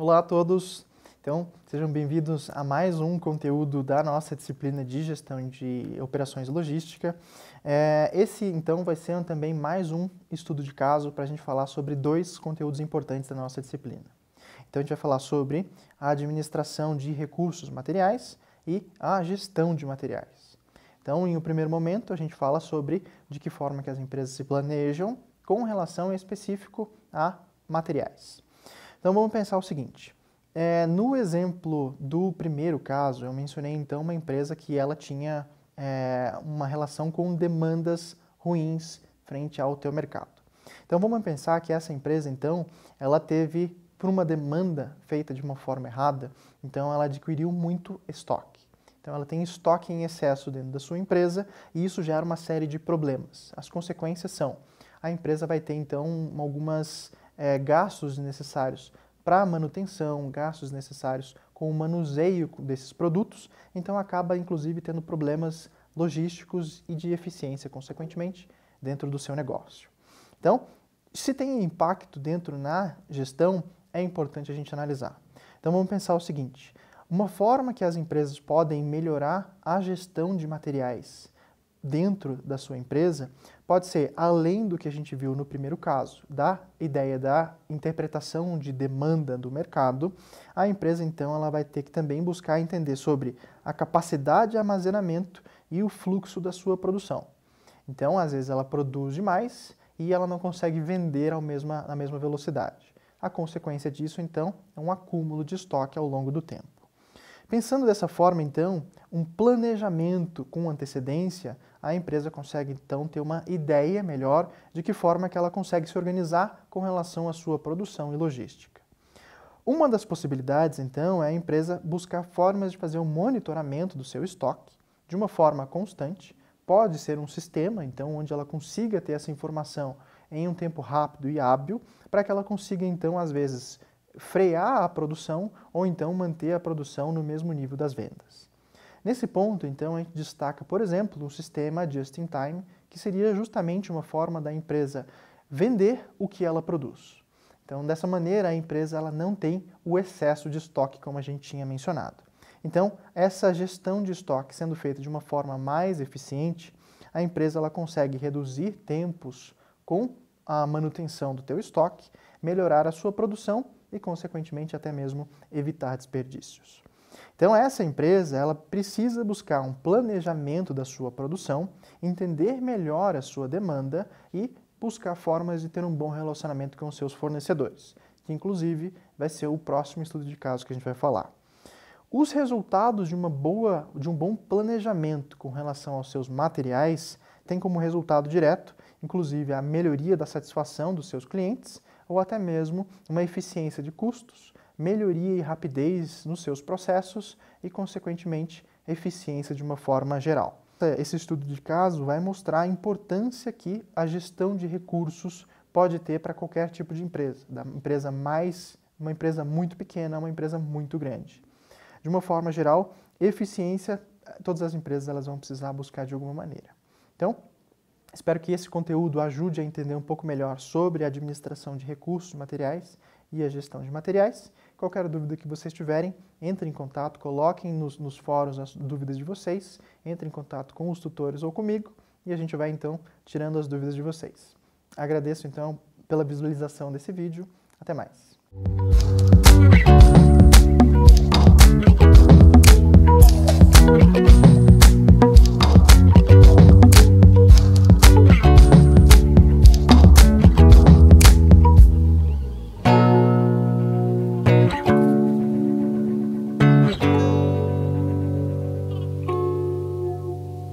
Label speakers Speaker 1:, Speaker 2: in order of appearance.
Speaker 1: Olá a todos! Então, sejam bem-vindos a mais um conteúdo da nossa disciplina de gestão de operações logística. É, esse, então, vai ser também mais um estudo de caso para a gente falar sobre dois conteúdos importantes da nossa disciplina. Então, a gente vai falar sobre a administração de recursos materiais e a gestão de materiais. Então, em um primeiro momento, a gente fala sobre de que forma que as empresas se planejam com relação em específico a materiais. Então vamos pensar o seguinte. É, no exemplo do primeiro caso, eu mencionei então uma empresa que ela tinha é, uma relação com demandas ruins frente ao teu mercado. Então vamos pensar que essa empresa então ela teve por uma demanda feita de uma forma errada, então ela adquiriu muito estoque. Então ela tem estoque em excesso dentro da sua empresa e isso gera uma série de problemas. As consequências são a empresa vai ter então algumas é, gastos necessários para manutenção, gastos necessários com o manuseio desses produtos, então acaba inclusive tendo problemas logísticos e de eficiência, consequentemente, dentro do seu negócio. Então, se tem impacto dentro na gestão, é importante a gente analisar. Então vamos pensar o seguinte: uma forma que as empresas podem melhorar a gestão de materiais dentro da sua empresa pode ser além do que a gente viu no primeiro caso, da ideia da interpretação de demanda do mercado, a empresa então ela vai ter que também buscar entender sobre a capacidade de armazenamento e o fluxo da sua produção. Então, às vezes ela produz demais e ela não consegue vender ao mesma, na mesma velocidade. A consequência disso, então, é um acúmulo de estoque ao longo do tempo. Pensando dessa forma, então, um planejamento com antecedência, a empresa consegue então ter uma ideia melhor de que forma que ela consegue se organizar com relação à sua produção e logística. Uma das possibilidades, então, é a empresa buscar formas de fazer o um monitoramento do seu estoque de uma forma constante. Pode ser um sistema, então, onde ela consiga ter essa informação em um tempo rápido e hábil, para que ela consiga, então, às vezes, frear a produção ou então manter a produção no mesmo nível das vendas. Nesse ponto, então, a gente destaca, por exemplo, o sistema just in time, que seria justamente uma forma da empresa vender o que ela produz. Então, dessa maneira, a empresa ela não tem o excesso de estoque como a gente tinha mencionado. Então, essa gestão de estoque sendo feita de uma forma mais eficiente, a empresa ela consegue reduzir tempos com a manutenção do teu estoque, melhorar a sua produção e, consequentemente, até mesmo evitar desperdícios. Então, essa empresa ela precisa buscar um planejamento da sua produção, entender melhor a sua demanda e buscar formas de ter um bom relacionamento com os seus fornecedores, que inclusive vai ser o próximo estudo de caso que a gente vai falar. Os resultados de uma boa, de um bom planejamento com relação aos seus materiais têm como resultado direto, inclusive a melhoria da satisfação dos seus clientes ou até mesmo uma eficiência de custos, melhoria e rapidez nos seus processos e, consequentemente, eficiência de uma forma geral. Esse estudo de caso vai mostrar a importância que a gestão de recursos pode ter para qualquer tipo de empresa, da empresa mais uma empresa muito pequena a uma empresa muito grande. De uma forma geral, eficiência, todas as empresas elas vão precisar buscar de alguma maneira. Então, Espero que esse conteúdo ajude a entender um pouco melhor sobre a administração de recursos materiais e a gestão de materiais. Qualquer dúvida que vocês tiverem, entre em contato, coloquem nos, nos fóruns as dúvidas de vocês, entre em contato com os tutores ou comigo e a gente vai então tirando as dúvidas de vocês. Agradeço então pela visualização desse vídeo. Até mais. Música